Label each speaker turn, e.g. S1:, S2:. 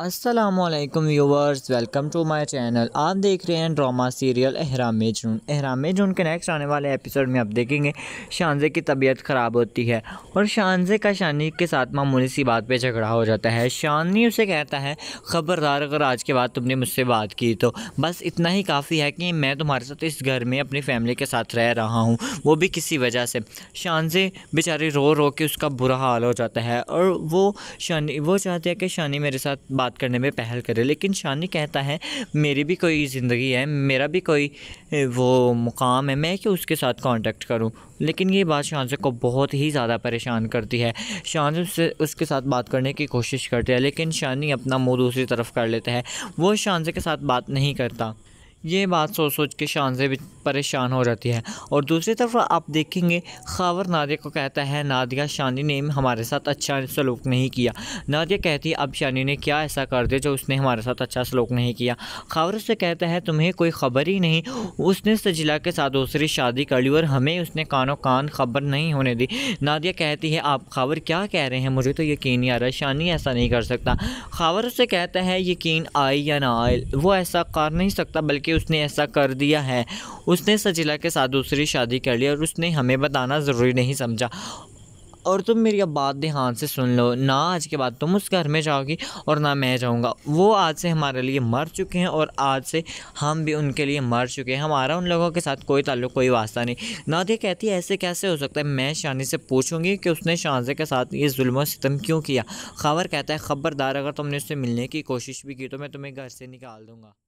S1: Aslam viewers welcome to my channel आप देख रहे हैं ड्रामा सीरियल अहराम जुन एहराम जुन के नेक्स्ट आने वाले एपिसोड में आप देखेंगे शानजे की तबीयत ख़राब होती है और शानजे का शानी के साथ मामूली सी बात पे झगड़ा हो जाता है शानी उसे कहता है ख़बरदार अगर आज के बाद तुमने मुझसे बात की तो बस इतना ही काफ़ी है कि मैं तुम्हारे साथ इस घर में अपनी फैमिली के साथ रह रहा हूँ वो भी किसी वजह से शानजे बेचारी रो रो के उसका बुरा हाल हो जाता है और वो शानी वो चाहते हैं कि शानी मेरे साथ बात बात करने में पहल करे लेकिन शानी कहता है मेरी भी कोई ज़िंदगी है मेरा भी कोई वो मुकाम है मैं कि उसके साथ कांटेक्ट करूं लेकिन ये बात शान को बहुत ही ज़्यादा परेशान करती है शान से उसके साथ बात करने की कोशिश करते हैं लेकिन शानी अपना मुँह दूसरी तरफ कर लेता है वो शान के साथ बात नहीं करता ये बात सोच सोच के शान से भी परेशान हो जाती है और दूसरी तरफ आप देखेंगे खावर नादिया को कहता है नादिया शानी ने हमारे साथ अच्छा सलूक नहीं किया नादिया कहती है अब शानी ने क्या ऐसा कर दिया जो उसने हमारे साथ अच्छा सलूक नहीं किया खावर उससे कहता है तुम्हें कोई खबर ही नहीं उसने सजिला के साथ दूसरी शादी कर ली और हमें उसने कानों कान खबर नहीं होने दी नादिया कहती है आप खावर क्या कह रहे हैं मुझे तो यकीन नहीं आ रहा है शानी ऐसा नहीं कर सकता खावर उससे कहता है यकीन आए या ना आए वो ऐसा कर नहीं सकता बल्कि उसने ऐसा कर दिया है उसने सचिला के साथ दूसरी शादी कर ली और उसने हमें बताना ज़रूरी नहीं समझा और तुम मेरी अब बात ध्यान से सुन लो ना आज के बाद तुम उस घर में जाओगी और ना मैं जाऊँगा वो आज से हमारे लिए मर चुके हैं और आज से हम भी उनके लिए मर चुके हैं हमारा उन लोगों के साथ कोई ताल्लुक कोई वास्ता नहीं ना दे कहती ऐसे कैसे हो सकता है मैं शानी से पूछूंगी कि उसने शानजे के साथ ये जुल्म सितम क्यों किया खबर कहता है ख़बरदार अगर तुमने उससे मिलने की कोशिश भी की तो मैं तुम्हें घर से निकाल दूँगा